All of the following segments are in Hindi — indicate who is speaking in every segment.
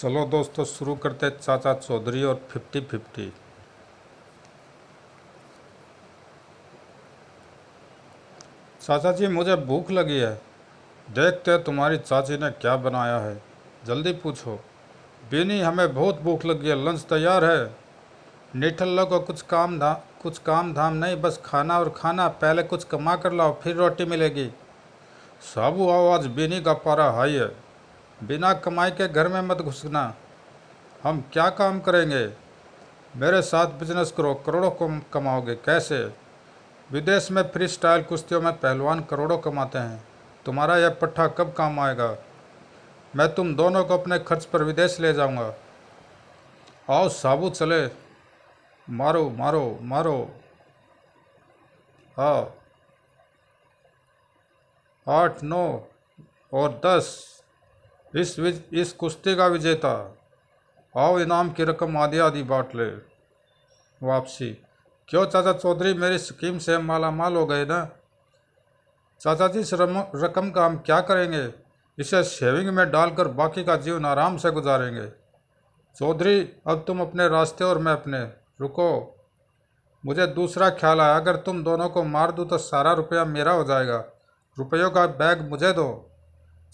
Speaker 1: चलो दोस्तों तो शुरू करते हैं चाचा चौधरी और फिफ्टी फिफ्टी चाचा जी मुझे भूख लगी है देखते तुम्हारी चाची ने क्या बनाया है जल्दी पूछो बीनी हमें बहुत भूख लगी है लंच तैयार है निठल्ला को कुछ काम धाम कुछ काम धाम नहीं बस खाना और खाना पहले कुछ कमा कर लाओ फिर रोटी मिलेगी साबू आवाज़ बीनी का पारा हाई है बिना कमाई के घर में मत घुसना हम क्या काम करेंगे मेरे साथ बिजनेस करो करोड़ों को कमाओगे कैसे विदेश में फ्री स्टाइल कुश्तियों में पहलवान करोड़ों कमाते हैं तुम्हारा यह पट्ठा कब काम आएगा मैं तुम दोनों को अपने खर्च पर विदेश ले जाऊंगा आओ साबुत चले मारो मारो मारो आओ आठ नौ और दस इस विज इस कुश्ती का विजेता आओ इनाम की रकम आदि आदि बांट ले वापसी क्यों चाचा चौधरी मेरी स्कीम से माला माल हो गए ना चाचा जी इस रकम का हम क्या करेंगे इसे सेविंग में डालकर बाकी का जीवन आराम से गुजारेंगे चौधरी अब तुम अपने रास्ते और मैं अपने रुको मुझे दूसरा ख्याल आया अगर तुम दोनों को मार दूँ तो सारा रुपया मेरा हो जाएगा रुपयों का बैग मुझे दो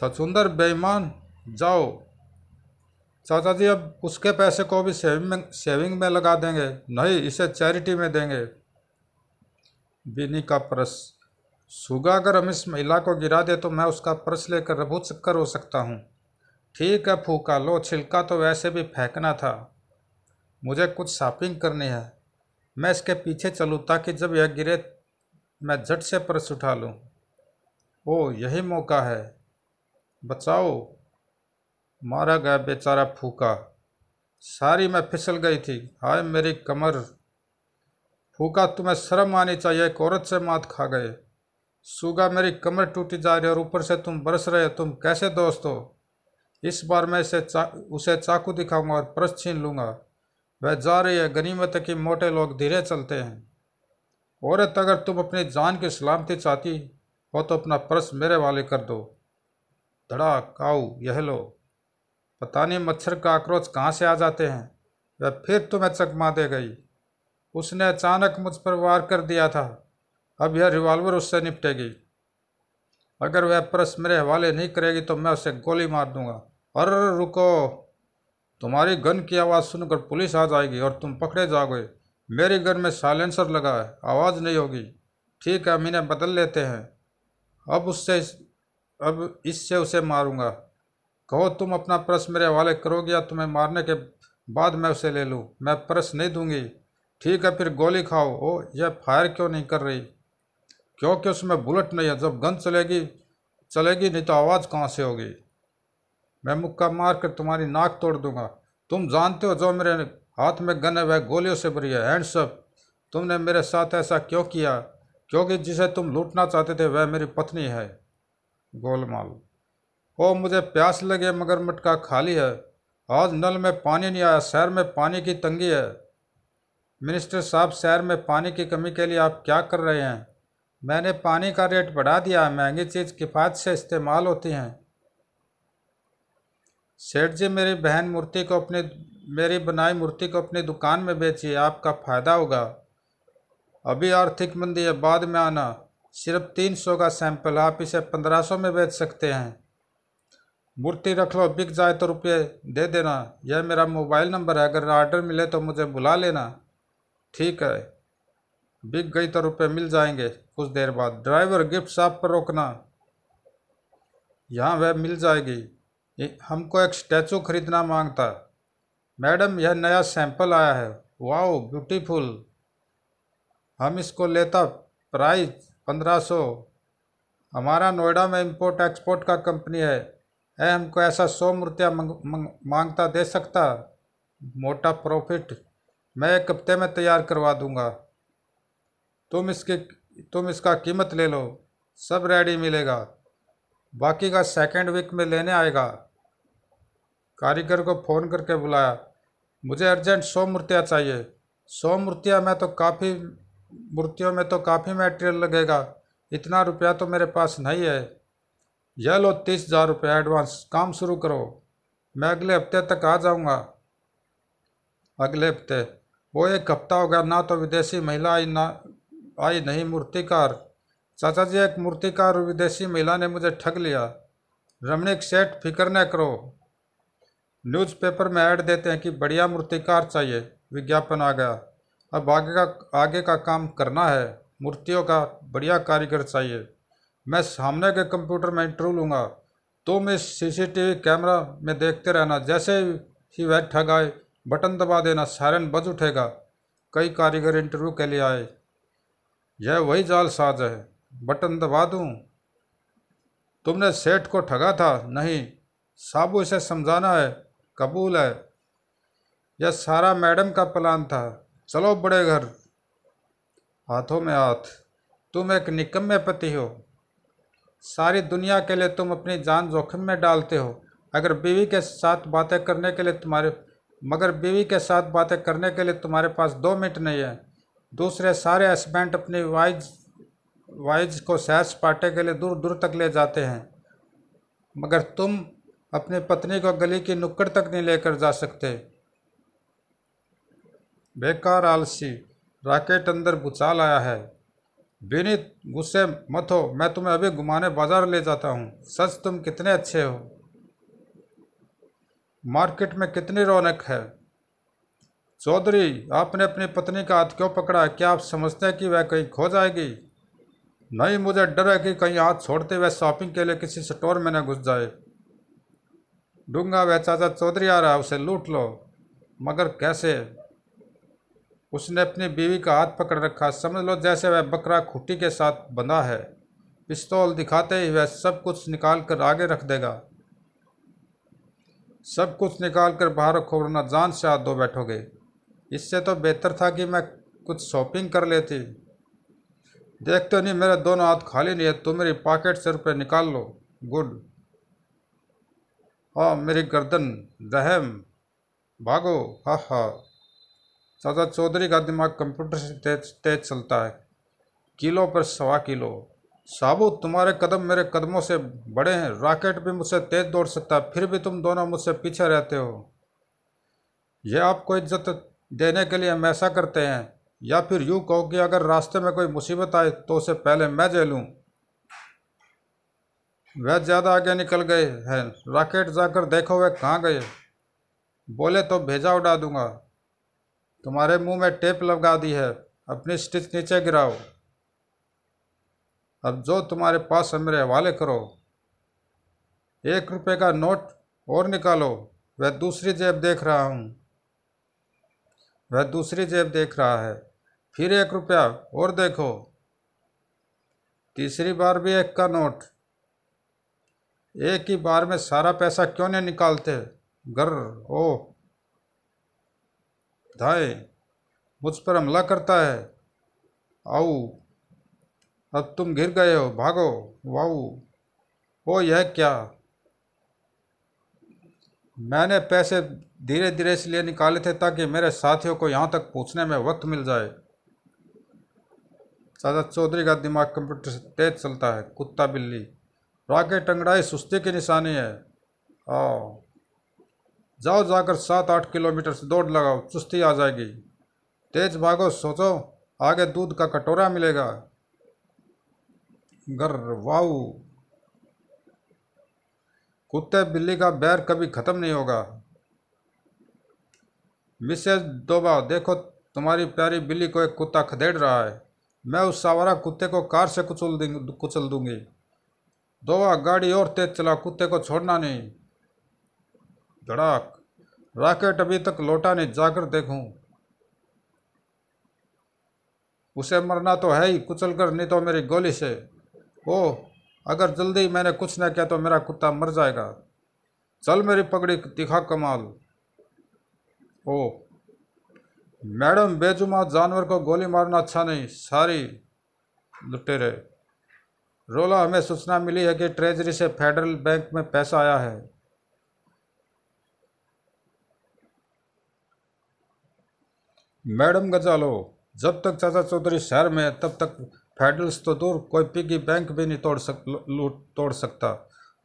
Speaker 1: सचुंदर बेईमान जाओ चाचा जी अब उसके पैसे को भी सेविंग में सेविंग में लगा देंगे नहीं इसे चैरिटी में देंगे बिनी का पर्स सुगा अगर हम इस महिला को गिरा दे तो मैं उसका पर्स लेकर रबू चक्कर हो सकता हूँ ठीक है फूका लो छिलका तो वैसे भी फेंकना था मुझे कुछ शॉपिंग करनी है मैं इसके पीछे चलूँ ताकि जब यह गिरे मैं झट से पर्स उठा लूँ ओ यही मौका है बचाओ मारा गया बेचारा फूका सारी मैं फिसल गई थी हाय मेरी कमर फूका तुम्हें शर्म आनी चाहिए एक औरत से मात खा गए सूगा मेरी कमर टूटी जा रही और ऊपर से तुम बरस रहे तुम कैसे दोस्त हो इस बार मैं इसे चा, उसे चाकू दिखाऊंगा और पर्स छीन लूँगा वह जा रही है गनीमत कि मोटे लोग धीरे चलते हैं औरत अगर तुम अपनी जान की सलामती चाहती हो तो अपना पर्स मेरे वाले कर दो धड़ा काऊ यह लो पता नहीं मच्छर का काकरोच कहाँ से आ जाते हैं वह फिर तुम्हें चकमा दे गई उसने अचानक मुझ पर वार कर दिया था अब यह रिवॉल्वर उससे निपटेगी अगर वह प्रस मेरे हवाले नहीं करेगी तो मैं उसे गोली मार दूंगा अरे रुको तुम्हारी गन की आवाज़ सुनकर पुलिस आ जाएगी और तुम पकड़े जाओगे मेरी गन में साइलेंसर लगा है आवाज़ नहीं होगी ठीक है इन्हें बदल लेते हैं अब उससे अब इससे उसे मारूंगा कहो तुम अपना पर्स मेरे हवाले करोगे या तुम्हें मारने के बाद मैं उसे ले लूँ मैं पर्स नहीं दूंगी ठीक है फिर गोली खाओ ओ यह फायर क्यों नहीं कर रही क्योंकि उसमें बुलेट नहीं है जब गन चलेगी चलेगी नहीं तो आवाज़ कहाँ से होगी मैं मुक्का मार कर तुम्हारी नाक तोड़ दूंगा तुम जानते हो जो मेरे हाथ में गन है वह गोलियों से भरी है हैंडसअप तुमने मेरे साथ ऐसा क्यों किया क्योंकि जिसे तुम लूटना चाहते थे वह मेरी पत्नी है गोलमाल ओ मुझे प्यास लगे मगर मटका खाली है आज नल में पानी नहीं आया शहर में पानी की तंगी है मिनिस्टर साहब शहर में पानी की कमी के लिए आप क्या कर रहे हैं मैंने पानी का रेट बढ़ा दिया महंगी चीज़ किफ़ायत से इस्तेमाल होती हैं सेठ जी मेरी बहन मूर्ति को अपने मेरी बनाई मूर्ति को अपनी दुकान में बेचिए आपका फ़ायदा होगा अभी आर्थिक मंदी है बाद में आना सिर्फ तीन सौ का सैंपल आप इसे पंद्रह सौ में बेच सकते हैं मूर्ति रख लो बिक जाए तो रुपये दे देना यह मेरा मोबाइल नंबर है अगर ऑर्डर मिले तो मुझे बुला लेना ठीक है बिक गई तो रुपये मिल जाएंगे कुछ देर बाद ड्राइवर गिफ्ट शॉप पर रोकना यहाँ वह मिल जाएगी हमको एक स्टैचू खरीदना मांगता मैडम यह नया सैंपल आया है वाओ ब्यूटीफुल हम इसको लेता प्राइस पंद्रह सौ हमारा नोएडा में इंपोर्ट एक्सपोर्ट का कंपनी है है हमको ऐसा सौ मूर्तियाँ मांगता दे सकता मोटा प्रॉफिट मैं एक हफ्ते में तैयार करवा दूंगा तुम इसके तुम इसका कीमत ले लो सब रेडी मिलेगा बाकी का सेकंड वीक में लेने आएगा कारीगर को फ़ोन करके बुलाया मुझे अर्जेंट सौ मूर्तियाँ चाहिए सौ मूर्तियाँ में तो काफ़ी मूर्तियों में तो काफ़ी मटेरियल लगेगा इतना रुपया तो मेरे पास नहीं है यह लो तीस हज़ार रुपये एडवांस काम शुरू करो मैं अगले हफ्ते तक आ जाऊंगा अगले हफ्ते वो एक हफ्ता हो गया ना तो विदेशी महिला आई ना आई नहीं मूर्तिकार चाचा जी एक मूर्तिकार विदेशी महिला ने मुझे ठग लिया रमणीक सेठ फिक्र न करो न्यूज़पेपर में ऐड देते हैं कि बढ़िया मूर्तिकार चाहिए विज्ञापन आ गया अब आगे का आगे का काम करना है मूर्तियों का बढ़िया कारीगर चाहिए मैं सामने के कंप्यूटर में इंटरव्यू लूँगा तुम इस सीसीटीवी कैमरा में देखते रहना जैसे ही वह ठग आए बटन दबा देना सायरन बज उठेगा कई कारीगर इंटरव्यू के लिए आए यह वही जालसाज है बटन दबा दूँ तुमने सेठ को ठगा था नहीं साबु इसे समझाना है कबूल है यह सारा मैडम का प्लान था चलो बड़े घर हाथों में हाथ तुम एक निकम्मे पति हो सारी दुनिया के लिए तुम अपनी जान जोखिम में डालते हो अगर बीवी के साथ बातें करने के लिए तुम्हारे मगर बीवी के साथ बातें करने के लिए तुम्हारे पास दो मिनट नहीं है दूसरे सारे हस्बैंड अपनी वाइज वाइज को सैर सपाटे के लिए दूर दूर तक ले जाते हैं मगर तुम अपनी पत्नी को गली की नुक्कड़ तक नहीं लेकर जा सकते बेकार आलसी राकेट अंदर भूचाल आया है विनीत गुस्से मत हो मैं तुम्हें अभी घुमाने बाजार ले जाता हूँ सच तुम कितने अच्छे हो मार्केट में कितनी रौनक है चौधरी आपने अपनी पत्नी का हाथ क्यों पकड़ा क्या आप समझते हैं कि वह कहीं खो जाएगी नहीं मुझे डर है कि कहीं हाथ छोड़ते हुए शॉपिंग के लिए किसी स्टोर में न घुस जाए डूंगा वह चाचा चौधरी आ रहा है उसे लूट लो मगर कैसे उसने अपनी बीवी का हाथ पकड़ रखा समझ लो जैसे वह बकरा खुटी के साथ बंधा है पिस्तौल दिखाते ही वह सब कुछ निकाल कर आगे रख देगा सब कुछ निकाल कर बाहर रखो वरना जान से हाथ धो बैठोगे इससे तो बेहतर था कि मैं कुछ शॉपिंग कर लेती देखते तो नहीं मेरे दोनों हाथ खाली नहीं है तुम तो मेरी पॉकेट से रुपये निकाल लो गुड हाँ मेरी गर्दन रहम भागो हा हा चाचा चौधरी का दिमाग कंप्यूटर से तेज तेज चलता है किलो पर सवा किलो साबु तुम्हारे कदम मेरे कदमों से बड़े हैं रॉकेट भी मुझसे तेज दौड़ सकता है फिर भी तुम दोनों मुझसे पीछे रहते हो यह आपको इज्जत देने के लिए हम ऐसा करते हैं या फिर यूँ कहो कि अगर रास्ते में कोई मुसीबत आए तो उसे पहले मैं झेलूँ वह ज़्यादा आगे निकल गए हैं रॉकेट जाकर देखो वह कहाँ गए बोले तो भेजा उड़ा दूंगा तुम्हारे मुंह में टेप लगा दी है अपनी स्टिच नीचे गिराओ अब जो तुम्हारे पास है मेरे हवाले करो एक रुपये का नोट और निकालो वह दूसरी जेब देख रहा हूँ वह दूसरी जेब देख रहा है फिर एक रुपया और देखो तीसरी बार भी एक का नोट एक ही बार में सारा पैसा क्यों नहीं निकालते गर ओह धाए मुझ पर हमला करता है आओ अब तुम गिर गए हो भागो वाऊ ओ यह क्या मैंने पैसे धीरे धीरे इसलिए निकाले थे ताकि मेरे साथियों को यहाँ तक पहुँचने में वक्त मिल जाए सादा चौधरी का दिमाग कंप्यूटर से तेज चलता है कुत्ता बिल्ली राकेट टंगड़ाई सुस्ती की निशानी है आओ जाओ जाकर सात आठ किलोमीटर से दौड़ लगाओ चुस्ती आ जाएगी तेज भागो सोचो आगे दूध का कटोरा मिलेगा गर वाऊ कुत्ते बिल्ली का बैर कभी ख़त्म नहीं होगा मिसेज दोबा देखो तुम्हारी प्यारी बिल्ली को एक कुत्ता खदेड़ रहा है मैं उस सावरा कुत्ते को कार से कुचल कुचल दूंगी दोबा गाड़ी और तेज चला कुत्ते को छोड़ना नहीं धड़ाक रॉकेट अभी तक लौटा नहीं जाकर देखूं उसे मरना तो है ही कुचल कर नहीं तो मेरी गोली से ओ अगर जल्दी मैंने कुछ ना किया तो मेरा कुत्ता मर जाएगा चल मेरी पगड़ी दिखा कमाल ओ मैडम बेजुमा जानवर को गोली मारना अच्छा नहीं सारी लुटेरे रोला हमें सूचना मिली है कि ट्रेजरी से फेडरल बैंक में पैसा आया है मैडम गजालो जब तक चाचा चौधरी शहर में है तब तक फेडरल्स तो दूर कोई पिगी बैंक भी नहीं तोड़ सक लूट तोड़ सकता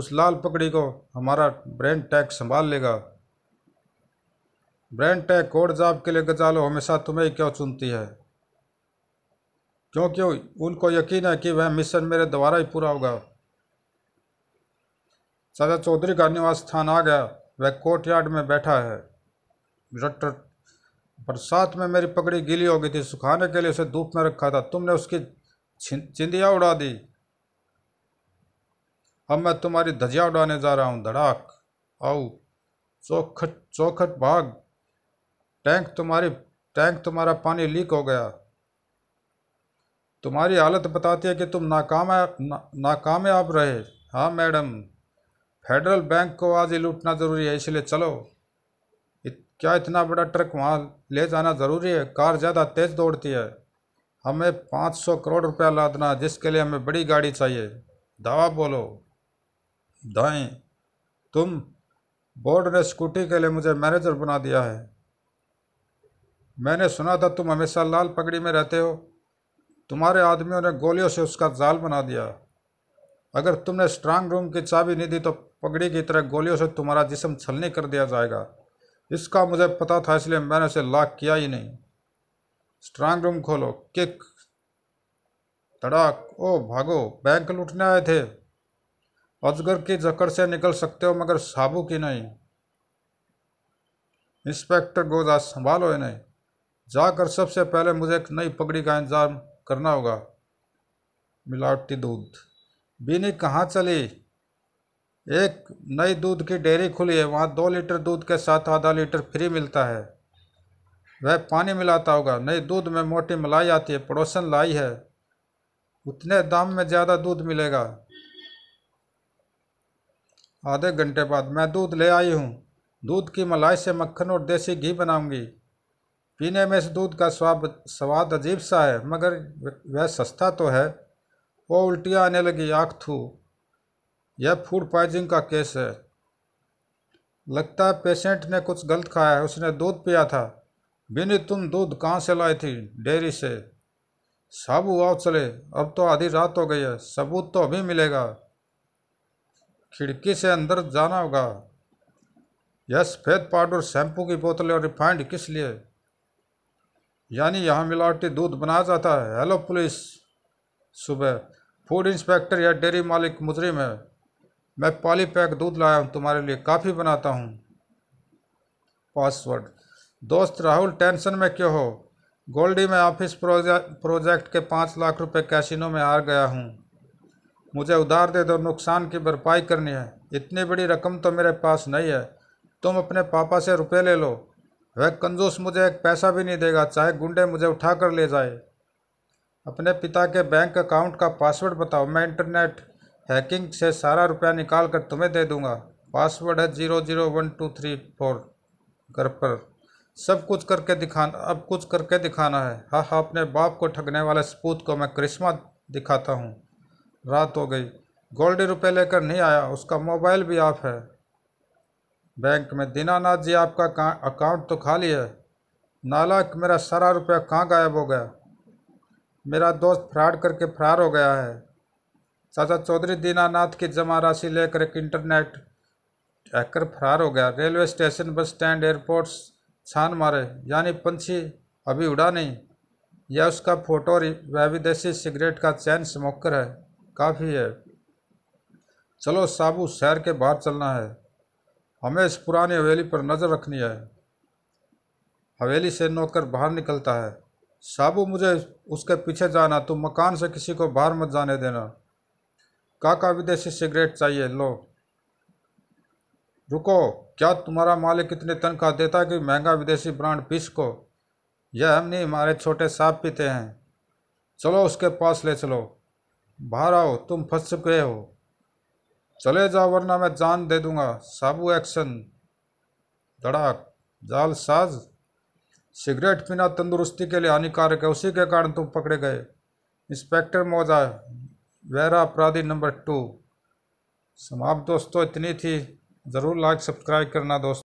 Speaker 1: उस लाल पकड़ी को हमारा ब्रांड टैग संभाल लेगा ब्रांड टैग कोड जाब के लिए गजालो हमेशा तुम्हें क्यों चुनती है क्योंकि उनको यकीन है कि वह मिशन मेरे द्वारा ही पूरा होगा चाचा चौधरी का निवास स्थान आ गया वह कोर्ट यार्ड में बैठा है रट बरसात में मेरी पगड़ी गीली हो गई थी सुखाने के लिए उसे धूप में रखा था तुमने उसकी चिंदियाँ उड़ा दी अब मैं तुम्हारी धजिया उड़ाने जा रहा हूँ धड़ाक आओ चौखट चौखट भाग टैंक तुम्हारी टैंक तुम्हारा पानी लीक हो गया तुम्हारी हालत बताती है कि तुम नाकाम ना, नाकामयाब रहे हाँ मैडम फेडरल बैंक को आज ही लूटना ज़रूरी है इसलिए चलो क्या इतना बड़ा ट्रक वहाँ ले जाना ज़रूरी है कार ज़्यादा तेज़ दौड़ती है हमें पाँच सौ करोड़ रुपया लादना जिसके लिए हमें बड़ी गाड़ी चाहिए दावा बोलो दाएं तुम बोर्ड ने स्कूटी के लिए मुझे मैनेजर बना दिया है मैंने सुना था तुम हमेशा लाल पगड़ी में रहते हो तुम्हारे आदमियों ने गोलियों से उसका जाल बना दिया अगर तुमने स्ट्रांग रूम की चाबी नहीं दी तो पगड़ी की तरह गोलियों से तुम्हारा जिसम छलनी कर दिया जाएगा इसका मुझे पता था इसलिए मैंने उसे लॉक किया ही नहीं स्ट्रांग रूम खोलो किक तड़ाक ओ भागो बैंक लूटने आए थे अजगर की जकड़ से निकल सकते हो मगर साबू की नहीं इंस्पेक्टर गोजा संभालो इन्हें जाकर सबसे पहले मुझे एक नई पगड़ी का इंतजाम करना होगा मिलावटी दूध बीनी कहाँ चली एक नई दूध की डेयरी खुली है वहाँ दो लीटर दूध के साथ आधा लीटर फ्री मिलता है वह पानी मिलाता होगा नई दूध में मोटी मलाई आती है पड़ोसन लाई है उतने दाम में ज़्यादा दूध मिलेगा आधे घंटे बाद मैं दूध ले आई हूँ दूध की मलाई से मक्खन और देसी घी बनाऊंगी पीने में इस दूध का स्वाद स्वाद अजीब सा है मगर वह सस्ता तो है वो उल्टियाँ आने लगी आँख थू यह फूड पॉइजनिंग का केस है लगता है पेशेंट ने कुछ गलत खाया है उसने दूध पिया था बिनी तुम दूध कहाँ से लाई थी डेयरी से सब हुआ चले अब तो आधी रात हो गई है सबूत तो अभी मिलेगा खिड़की से अंदर जाना होगा यह सफ़ेद पाउडर शैम्पू की बोतलें और रिफाइंड किस लिए यानी यहाँ मिलावटी दूध बनाया जाता है हेलो पुलिस सुबह फूड इंस्पेक्टर या डेयरी मालिक मुजरिम है मैं पैक दूध लाया हूँ तुम्हारे लिए काफ़ी बनाता हूँ पासवर्ड दोस्त राहुल टेंशन में क्यों हो गोल्डी में ऑफिस प्रोजेक्ट के पाँच लाख रुपए कैशिनो में हार गया हूँ मुझे उधार दे दो नुकसान की भरपाई करनी है इतनी बड़ी रकम तो मेरे पास नहीं है तुम अपने पापा से रुपए ले लो वह कंजूस मुझे एक पैसा भी नहीं देगा चाहे गुंडे मुझे उठा कर ले जाए अपने पिता के बैंक अकाउंट का पासवर्ड बताओ मैं इंटरनेट हैकिंग से सारा रुपया निकाल कर तुम्हें दे दूंगा पासवर्ड है zero zero one two three four घर पर सब कुछ करके दिखाना अब कुछ करके दिखाना है हाँ हाँ अपने बाप को ठगने वाले सपूत को मैं करिश्मा दिखाता हूँ रात हो गई गोल्डी रुपये लेकर नहीं आया उसका मोबाइल भी ऑफ है बैंक में दीनानाथ जी आपका अकाउंट तो खाली है नालाक मेरा सारा रुपया कहाँ गायब हो गया मेरा दोस्त फ्रॉड करके फरार हो गया है चाचा चौधरी दीनानाथ की जमा राशि लेकर एक इंटरनेट हैकर फरार हो गया railway station bus stand airport छान मारे यानी पंछी अभी उड़ा नहीं यह उसका फोटो और वह विदेशी सिगरेट का चैन स्मोकर है काफ़ी है चलो साबू शहर के बाहर चलना है हमें इस पुरानी हवेली पर नज़र रखनी है हवेली से नौकर बाहर निकलता है साबू मुझे उसके पीछे जाना तुम मकान से किसी को बाहर मत जाने देना काका विदेशी सिगरेट चाहिए लो रुको क्या तुम्हारा मालिक इतनी तनख्वाह देता कि महंगा विदेशी ब्रांड पीस को यह हम नहीं हमारे छोटे साहब पीते हैं चलो उसके पास ले चलो बाहर आओ तुम फंस चुके हो चले जाओ वरना मैं जान दे दूंगा साबु एक्शन धड़ाक जाल साज सिगरेट पीना तंदुरुस्ती के लिए हानिकारक है उसी के कारण तुम पकड़े गए इंस्पेक्टर मौजा गहरा अपराधी नंबर टू समाप्त दोस्तों इतनी थी ज़रूर लाइक सब्सक्राइब करना दोस्तों